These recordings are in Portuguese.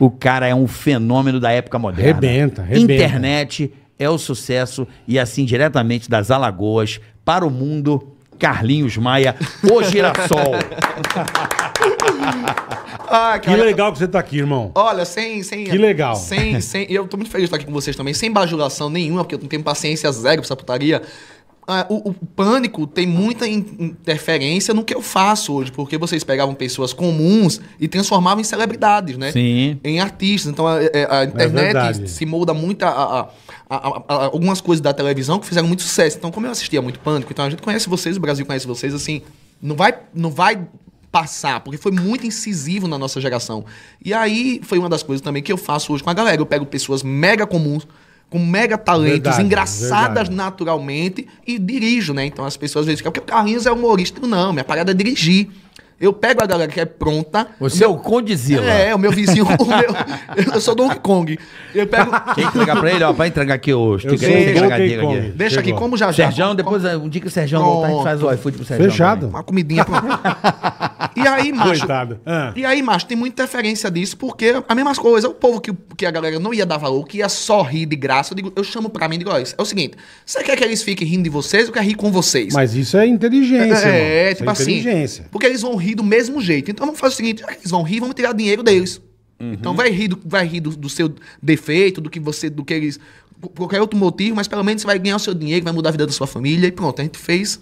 O cara é um fenômeno da época moderna. Rebenta, rebenta. Internet é o sucesso e assim diretamente das Alagoas para o mundo, Carlinhos Maia, o Girassol. ah, que legal que você está aqui, irmão. Olha, sem. sem que legal. Sem, sem, eu estou muito feliz de estar aqui com vocês também, sem bajulação nenhuma, porque eu não tenho paciência zero pra essa putaria. Ah, o, o, pânico tem muita interferência no que eu faço hoje, porque vocês pegavam pessoas comuns e transformavam em celebridades, né? Sim. Em artistas. Então a, é, a é internet é se molda muito a, a, a, algumas coisas da televisão que fizeram muito sucesso. Então, como eu assistia muito pânico, então a gente conhece vocês, o Brasil conhece vocês, assim, não vai, não vai passar, porque foi muito incisivo na nossa geração. E aí foi uma das coisas também que eu faço hoje com a galera. Eu pego pessoas mega comuns com mega talentos, verdade, engraçadas verdade. naturalmente, e dirijo, né? Então as pessoas às vezes ficam, porque o Carlinhos é humorista. Não, minha parada é dirigir. Eu pego a galera que é pronta. Você meu, é o Condizila. É, o meu vizinho. o meu, eu sou do Hong Kong. Eu pego. Quem entregar pra ele, ó, vai entregar aqui hoje. Eu aqui. Deixa Chegou. aqui, como já já. Serjão, depois, um dia que o Serjão voltar, a gente faz o iFood pro Sérgio. Fechado. Também. Uma comidinha. Pra... E aí, macho. Coitado. Ah. E aí, macho, tem muita interferência disso, porque a mesma coisa, o povo que, que a galera não ia dar valor, que ia só rir de graça, eu, digo, eu chamo pra mim e digo: olha, é o seguinte, você quer que eles fiquem rindo de vocês ou quer rir com vocês? Mas isso é inteligência. É, é, é tipo é inteligência. assim. Porque eles vão rir do mesmo jeito. Então vamos fazer o seguinte: já que eles vão rir, vamos tirar dinheiro deles. Uhum. Então vai rir, do, vai rir do, do, seu defeito, do que você, do que eles. Qualquer outro motivo, mas pelo menos você vai ganhar o seu dinheiro, vai mudar a vida da sua família e pronto. A gente fez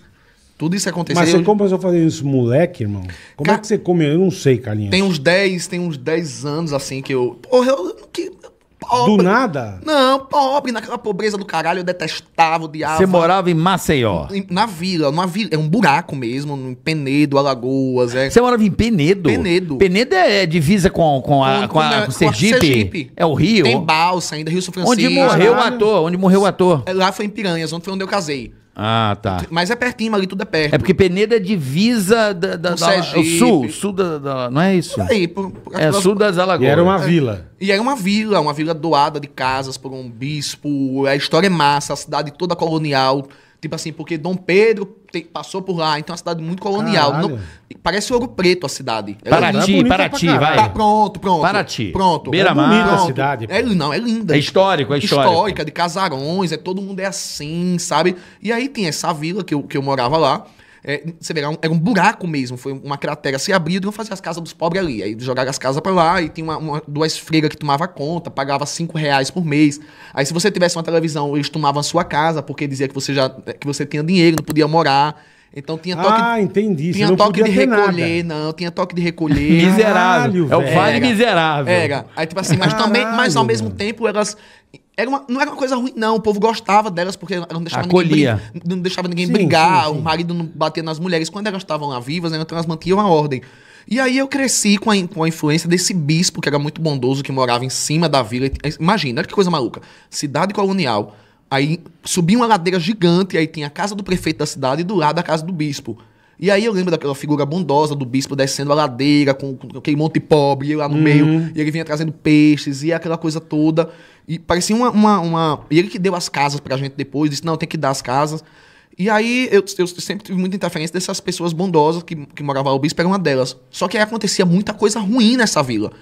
tudo isso aconteceu. Mas você eu... começou a fazer isso moleque, irmão? Como é que você come? Eu não sei, Carlinhos. Tem uns 10, tem uns 10 anos assim que eu. Porra, eu. Que... Pobre. Do nada? Não, pobre, naquela pobreza do caralho, eu detestava, o diabo. Você morava em Maceió? Na vila, numa vila, é um buraco mesmo, em Penedo, Alagoas. É. Você morava em Penedo? Penedo. Penedo é, divisa com, com, a, com, com, a, com, Sergipe? Sergipe? É o Rio? Tem Balsa ainda, Rio São Francisco. Onde morreu o ator, onde morreu o ator? Lá foi em Piranhas, onde foi onde eu casei. Ah, tá. Mas é pertinho, ali tudo é perto. É porque Peneda é divisa da, da, da o sul, sul da, da, não é isso? aí, por, por é, sul das Alagoas. E era uma vila. É, e era uma vila, uma vila doada de casas por um bispo. A história é massa, a cidade toda colonial. Tipo assim, porque Dom Pedro te, passou por lá, então é uma cidade muito colonial. Não, parece ouro preto a cidade. Paraty, é Paraty, vai. Tá, pronto, pronto. Paraty. Pronto. É Beira-mar. É a cidade. É, não, é linda. É histórico, é histórico. Histórica, de casarões, é todo mundo é assim, sabe? E aí tem essa vila que eu, que eu morava lá. É, você vê, era é um, era um, buraco mesmo, foi uma cratera. Se e iam fazer as casas dos pobres ali. Aí jogaram as casas pra lá e tinha uma, uma, duas freiras que tomava conta, pagava cinco reais por mês. Aí se você tivesse uma televisão, eles tomavam a sua casa, porque dizia que você já que você tinha dinheiro, não podia morar. Então tinha toque. Ah, entendi. Tinha toque de recolher, nada. não. Tinha toque de recolher. Miserável. é o vale miserável. Era. Aí, tipo assim, mas Caralho, também, mas ao mesmo mano. tempo elas. Era uma, não era uma coisa ruim, não. O povo gostava delas porque não deixava Acolhia. ninguém, não deixava ninguém sim, brigar, sim, sim. o marido não batia nas mulheres. Quando elas estavam lá vivas, né, então elas mantinham a ordem. E aí eu cresci com a, com a influência desse bispo, que era muito bondoso, que morava em cima da vila. Imagina, olha que coisa maluca. Cidade colonial Aí subi uma ladeira gigante, aí tinha a casa do prefeito da cidade e do lado a casa do bispo. E aí eu lembro daquela figura bondosa do bispo descendo a ladeira com, com aquele monte pobre lá no uhum. meio, e ele vinha trazendo peixes e aquela coisa toda. E parecia uma, uma, uma, E ele que deu as casas pra gente depois, disse: não, tem que dar as casas. E aí eu, eu sempre tive muita interferência dessas pessoas bondosas que, que moravam lá, o bispo era uma delas. Só que aí acontecia muita coisa ruim nessa vila.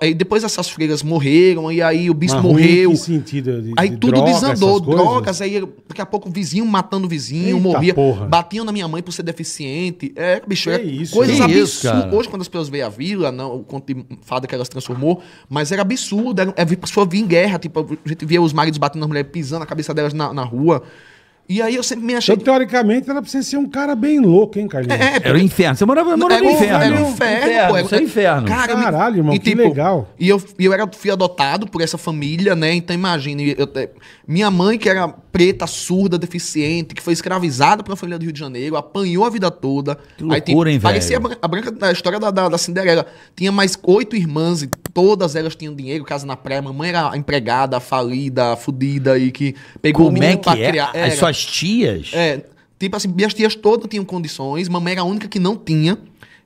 Aí depois essas freiras morreram, e aí o bispo Mas morreu. que sentido? De, aí de tudo droga, desandou, drogas, aí daqui a pouco o vizinho matando o vizinho, Eita morria. Porra. Batiam na minha mãe por ser deficiente. É, bicho, que é isso, coisas absurdas. Hoje, quando as pessoas veem a vila, não, o conto de fada que elas transformou, mas era absurdo, era, era, é, a pessoa via em guerra, tipo, a gente via os maridos batendo na mulheres, pisando a cabeça delas na, na rua. E aí eu sempre me achei. Então, teoricamente, era pra você ser um cara bem louco, hein, Carlinhos? É, é, é era o inferno. Você morava, morava é no inferno. Era o inferno, inferno, pô. é inferno. Cara, Caralho, irmão, e, que tipo, legal. E eu, eu era, fui adotado por essa família, né? Então imagina, eu, minha mãe, que era preta, surda, deficiente, que foi escravizada pela família do Rio de Janeiro, apanhou a vida toda. Que loucura, aí, tipo, hein, parecia velho? a, branca, da história da, da, da Cinderela. Tinha mais oito irmãs e todas elas tinham dinheiro, casa na praia. Mamãe era empregada, falida, fudida e que pegou Como o menino é que pra é? criar. Era, suas tias? É. Tipo assim, minhas tias todas tinham condições, mamãe era a única que não tinha.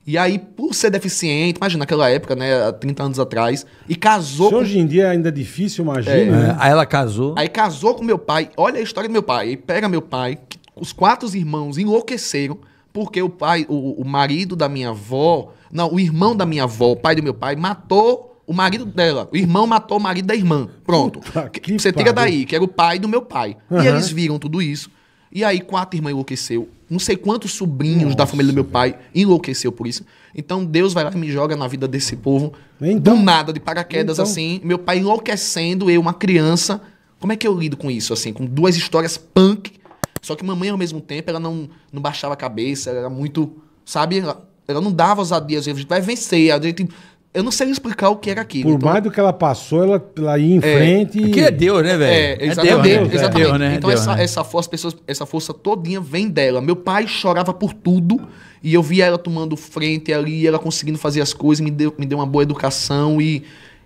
E aí, por ser deficiente, imagina naquela época, né, 30 anos atrás, e casou. Se com... hoje em dia é ainda é difícil, imagina. É. Né? Aí ela casou. Aí casou com meu pai. Olha a história do meu pai. Aí pega meu pai, os quatro irmãos enlouqueceram, porque o pai, o, o marido da minha avó, não, o irmão da minha avó, o pai do meu pai, matou o marido dela, o irmão matou o marido da irmã. Pronto. Puta, que Você tira daí, que era o pai do meu pai. Uhum. E eles viram tudo isso. E aí, quatro irmãs enlouqueceu. Não sei quantos sobrinhos Nossa, da família do meu pai enlouqueceu por isso. Então, Deus vai lá e me joga na vida desse povo. Então, do nada, de paraquedas, então... assim. Meu pai enlouquecendo, eu, uma criança. Como é que eu lido com isso, assim? Com duas histórias punk. Só que mamãe, ao mesmo tempo, ela não, não baixava a cabeça. Ela era muito... Sabe? Ela, ela não dava ousadias. A gente vai vencer. A gente eu não sei explicar o que era aquilo. Por então, mais do que ela passou, ela, ela ia em é, frente. Que é Deus, né, velho? É, exatamente. É Deus, né? É Deus, né? Então né? essa, força, pessoas, essa força todinha vem dela. Meu pai chorava por tudo e eu via ela tomando frente ali, ela conseguindo fazer as coisas, me deu, me deu uma boa educação e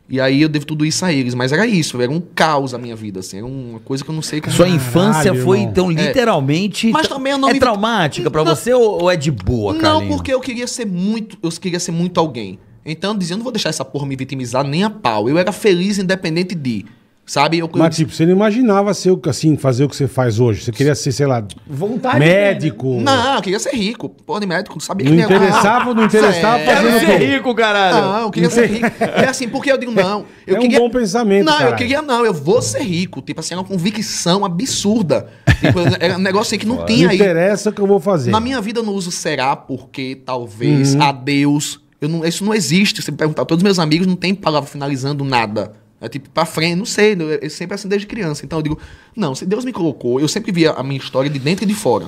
e aí eu devo tudo isso a eles. Mas era isso, era um caos a minha vida, assim. Era uma coisa que eu não sei como... Sua infância foi, irmão. então, é. literalmente... É. Mas também eu não É me... traumática para você ou é de boa, cara? Não, porque eu queria ser muito... Eu queria ser muito alguém. Então, dizendo, eu não vou deixar essa porra me vitimizar nem a pau. Eu era feliz independente de. Sabe? Eu, Mas, tipo, você não imaginava ser, assim, fazer o que você faz hoje. Você queria ser, sei lá, Vontade médico. Né? Não, eu queria ser rico. Porra de médico, não sabia Não interessava, não ah, interessava é. Quero ser rico, caralho. Não, eu queria ser rico. É assim, porque eu digo, não. Eu é queria... um bom pensamento, Não, caralho. eu queria não, eu vou ser rico. Tipo assim, é uma convicção absurda. Tipo, é, é um negócio aí assim que não tinha aí. Não interessa o que eu vou fazer. Na minha vida eu não uso será porque talvez, uhum. adeus não, isso não existe. Você perguntar a todos meus amigos, não tem palavra finalizando nada. É tipo, pra frente, não sei, né? eu sempre assim desde criança. Então eu digo, não, se Deus me colocou, eu sempre via a minha história de dentro e de fora.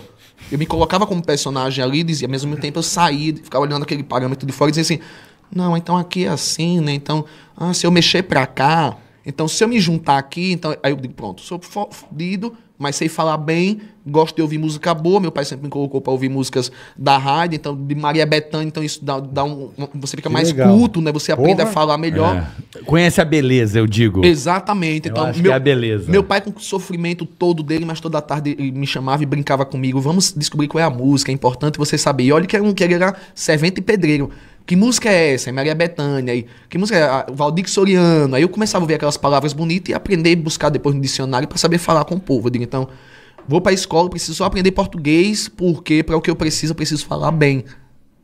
Eu me colocava como personagem ali, dizia, ao mesmo tempo eu saía, ficava olhando aquele parâmetro de fora e dizia assim, não, então aqui é assim, né? Então, ah, se eu mexer pra cá, então, se eu me juntar aqui, então, aí eu digo, pronto, sou fodido, mas sei falar bem, gosto de ouvir música boa. Meu pai sempre me colocou para ouvir músicas da rádio, então de Maria Bethânia, então isso dá, dá um, você fica que mais legal. culto, né? Você Porra. aprende a falar melhor. É. Conhece a beleza, eu digo. Exatamente. Eu então, meu, é a beleza. Meu pai com o sofrimento todo dele, mas toda tarde ele me chamava e brincava comigo. Vamos descobrir qual é a música, é importante você saber. E olha que era é um que era servente e pedreiro que música é essa? É Maria Bethânia, aí. que música é? Valdir Soriano. Aí eu começava a ver aquelas palavras bonitas e aprender, buscar depois no dicionário para saber falar com o povo. Eu digo, então, vou para a escola, preciso só aprender português, porque para o que eu preciso, eu preciso falar bem.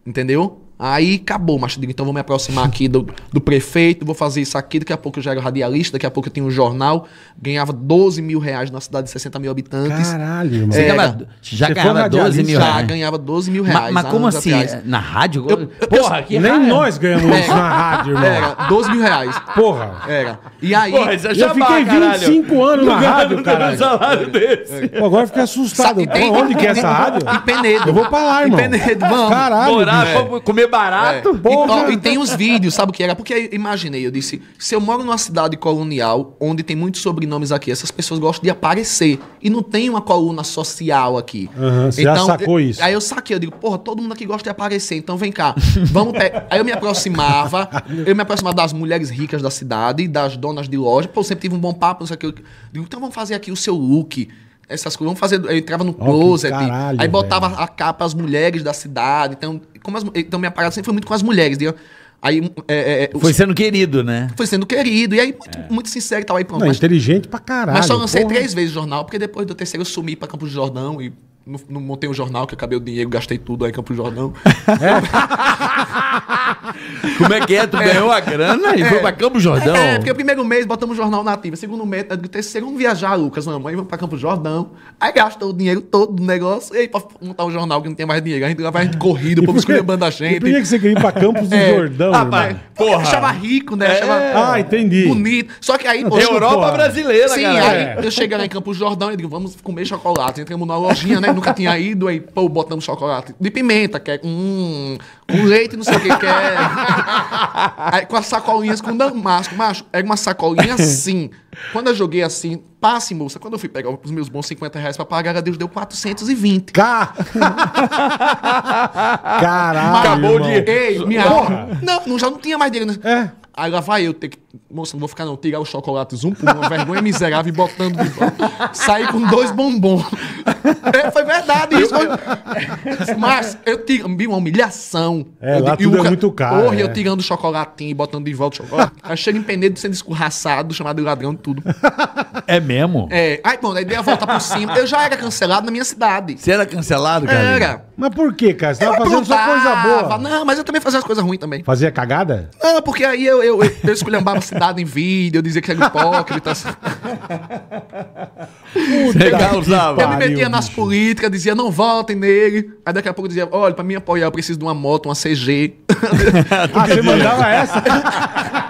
Entendeu? Aí acabou, mas digo, então vou me aproximar aqui do, do prefeito, vou fazer isso aqui, daqui a pouco eu já era radialista, daqui a pouco eu tinha um jornal, ganhava 12 mil reais na cidade de 60 mil habitantes. Caralho, mano. É, ganhava, né? já ganhava 12 mil reais. Já ganhava 12 mil reais. Mas, mas como assim? Atrás. É, na rádio? Eu, Porra, que Nem raio. nós ganhamos isso na rádio, irmão. Era, 12 mil reais. Porra. Era. E aí, Porra, isso é eu fiquei 25 caralho. anos na rádio, cara. salário desse. Pô, agora eu fiquei assustado. Sabe, tem, Onde que é essa rádio? Em Penedo. Eu vou pra lá, irmão. Em Penedo, vamos. Caralho. Morar, comer comer barato. É. E, e, tem os vídeos, sabe o que era? Porque eu imaginei, eu disse, se eu moro numa cidade colonial, onde tem muitos sobrenomes aqui, essas pessoas gostam de aparecer. E não tem uma coluna social aqui. Uhum, você então, já sacou isso? Aí eu saquei, eu digo, porra, todo mundo aqui gosta de aparecer, então vem cá. Vamos aí eu me aproximava, eu me aproximava das mulheres ricas da cidade, das donas de loja, pô, eu sempre tive um bom papo, não sei o que. Eu digo, então vamos fazer aqui o seu look essas coisas. Vamos fazer. Eu entrava no oh, closet. Caralho, aí botava a capa as mulheres da cidade. Então, como as, então minha parada sempre foi muito com as mulheres. Entendeu? Aí, é, é, é os... foi sendo querido, né? Foi sendo querido. E aí, muito, é. muito sincero e tal. Aí, pronto, Não, mas, inteligente pra caralho. Mas só lancei porra. três vezes o jornal, porque depois do terceiro eu sumi pra Campos do Jordão e não, não montei um jornal, que acabei o dinheiro, gastei tudo aí em Campos do Jordão. É. Como é que é? Tu é. ganhou a grana e é. foi pra Campo Jordão? É, porque o primeiro mês botamos o jornal nativo, segundo mês, terceiro, vamos viajar, Lucas, mamãe, vamos pra Campo Jordão. Aí gastou o dinheiro todo do negócio, e aí pra montar o um jornal que não tem mais dinheiro, a gente vai corrido, o povo escolhendo a gente. por que você queria ir pra Campos do é. Jordão? Ah, rapaz, porra. Achava rico, né? Achava é. ah, entendi. Bonito. Só que aí. Europa porra. brasileira, Sim, galera. aí eu cheguei lá em Campo Jordão e digo, vamos comer chocolate. Entramos numa lojinha, né? Nunca tinha ido, aí, pô, botamos chocolate de pimenta, que é com, hum, leite, não sei o que, que é. É. Aí, com as sacolinhas com damasco. Macho, era é uma sacolinha assim. Quando eu joguei assim, passe, moça. Quando eu fui pegar os meus bons 50 reais pra pagar, a Deus deu 420. Car... Caralho. Acabou irmão. de. Ei, minha. Porra. Não, não, já não tinha mais dele. Né? É. Aí lá vai eu ter que Moça, não vou ficar não. Tirar os chocolates um por um, uma vergonha miserável e botando. Sair com dois bombons. É, foi verdade isso. Foi... Mas eu tiro, uma humilhação. É, eu, lá digo, tudo eu, é muito caro. Porra, é. eu tirando o chocolatinho e botando de volta o chocolate. Aí chega em Penedo sendo escorraçado, chamado de ladrão e tudo. É mesmo? É. Aí, bom, aí dei a volta por cima. Eu já era cancelado na minha cidade. Você era cancelado, cara? Era. Mas por quê, cara? Você eu tava fazendo só coisa boa. Não, mas eu também fazia as coisas ruins também. Fazia cagada? Não, porque aí eu, eu, eu, eu falsidade em vídeo, dizia que era hipócrita. Legal, usava. Eu me metia nas políticas, dizia, não votem nele. Aí daqui a pouco dizia, olha, pra me apoiar eu preciso de uma moto, uma CG. ah, você mandava essa?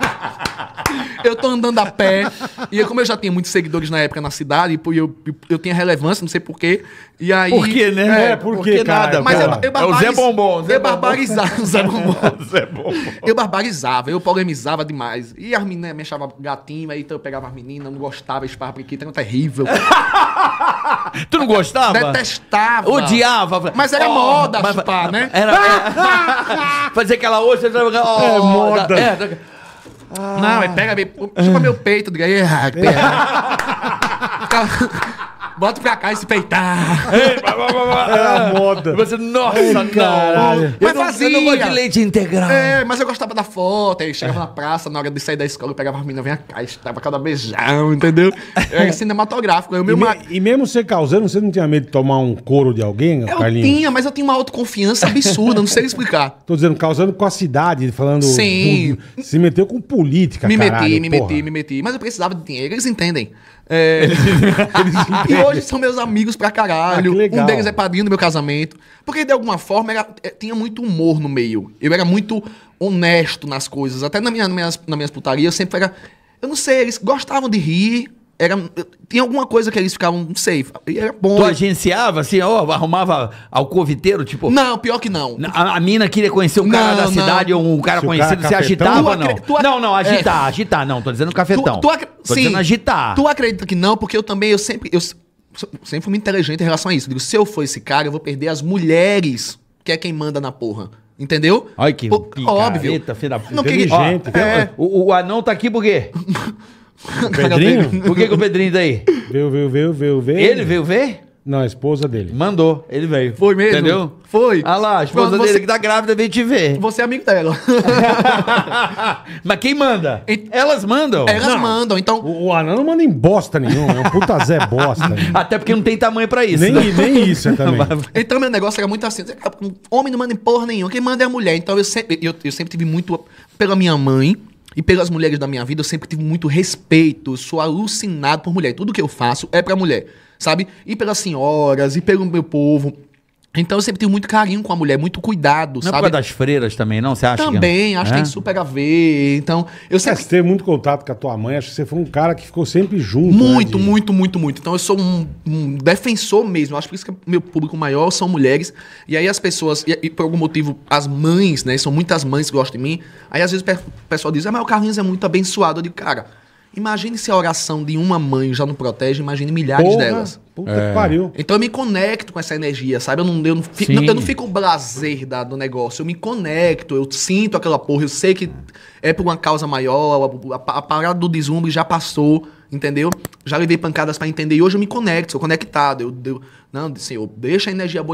eu tô andando a pé. E eu, como eu já tinha muitos seguidores na época na cidade, eu, eu, eu tinha relevância, não sei porquê. E aí. Por quê, né? É, é por, quê, nada? Mas eu, eu é o Zé Bombom. Zé eu barbarizava. Zé Bombom. Zé Bombom. Eu barbarizava, eu polemizava demais. E as meninas né, me achavam gatinho, aí então eu pegava as meninas, não gostava, esparra porque era terrível. tu não gostava? Detestava. Odiava. Mas era oh, moda, mas, chupar, né? Era. Fazer aquela hoje. É oh, é moda. É, Tipo, ah. Não, ele pega, chupa meu peito. Aí, ah, Bota pra cá e se Ei, Era é moda. Você, nossa, cara. não. Mas eu não, fazia. Eu não gosto de leite integral. É, mas eu gostava da foto. Aí chegava na praça, na hora de sair da escola, eu pegava as meninas, vinha cá, estava cada beijão, entendeu? Era cinematográfico. Eu e, me, e mesmo você causando, você não tinha medo de tomar um couro de alguém, eu Carlinhos? Eu tinha, mas eu tinha uma autoconfiança absurda, não sei explicar. Tô dizendo, causando com a cidade, falando... Sim. Com, se meteu com política, me caralho, meti, me porra. meti, me meti. Mas eu precisava de dinheiro, eles entendem. É... Eles, eles entendem. hoje são meus amigos pra caralho. Ah, um deles é padrinho do meu casamento. Porque, de alguma forma, era, eh, tinha muito humor no meio. Eu era muito honesto nas coisas. Até na minha, nas minhas, nas minhas putarias, eu sempre era. Eu não sei, eles gostavam de rir. Era, tinha alguma coisa que eles ficavam sei E era bom. Tu agenciava, assim, ó, arrumava alcoviteiro, tipo. Não, pior que não. A, a mina queria conhecer um cara da não. cidade ou um cara Se conhecido, cara você agitava, não? Não, não, é. agitar, é. agitar, não. Tô dizendo cafetão. Tu, tu Tô Sim, dizendo agitar. Tu acredita que não, porque eu também, eu sempre. Eu, sempre fui muito inteligente em relação a isso. Eu digo, se eu for esse cara, eu vou perder as mulheres, que é quem manda na porra. Entendeu? Olha que Pô, óbvio. filha Não inteligente. Queria... É... O, o, anão tá aqui por quê? O Pedrinho? Por que, que o Pedrinho tá aí? Veio, veio, veio, veio, veio. Ele veio ver? Não, a esposa dele. Mandou, ele veio. Foi mesmo? Entendeu? Foi. Ah lá, a esposa dele você... que tá grávida veio te ver. Você é amigo dela. Mas quem manda? Elas mandam? Elas não. mandam, então. O, o não manda em bosta nenhuma, é um puta Zé bosta. Até porque não tem tamanho pra isso. Nem, né? nem isso é também. então meu negócio era é muito assim: ah, homem não manda em porra nenhuma, quem manda é a mulher. Então eu sempre, eu, eu sempre tive muito. pela minha mãe e pelas mulheres da minha vida, eu sempre tive muito respeito. sou alucinado por mulher. Tudo que eu faço é pra mulher, sabe? E pelas senhoras, e pelo meu povo. Então eu sempre tenho muito carinho com a mulher, muito cuidado, não é sabe? Não é das freiras também, não? Você acha é? Também, que... acho é? que tem super a ver. Então, eu sempre... Você teve muito contato com a tua mãe, acho que você foi um cara que ficou sempre junto. Né, muito, né, de... muito, muito, muito. Então eu sou um, um defensor mesmo. acho que isso que meu público maior são mulheres. E aí as pessoas, e, e, por algum motivo, as mães, né? São muitas mães que gostam de mim. Aí às vezes o pessoal diz, ah, mas o Carlinhos é muito abençoado. Eu digo, cara Imagine se a oração de uma mãe já não protege, imagine milhares Porra, delas. Puta é. que pariu. Então eu me conecto com essa energia, sabe? Eu não, eu não, fico, não, eu não fico o prazer da, do negócio. Eu me conecto, eu sinto aquela porra, eu sei que é por uma causa maior, a, a, a parada do deslumbre já passou, entendeu? Já levei pancadas para entender e hoje eu me conecto, sou conectado. Eu, eu, não, Senhor, deixa a energia boa.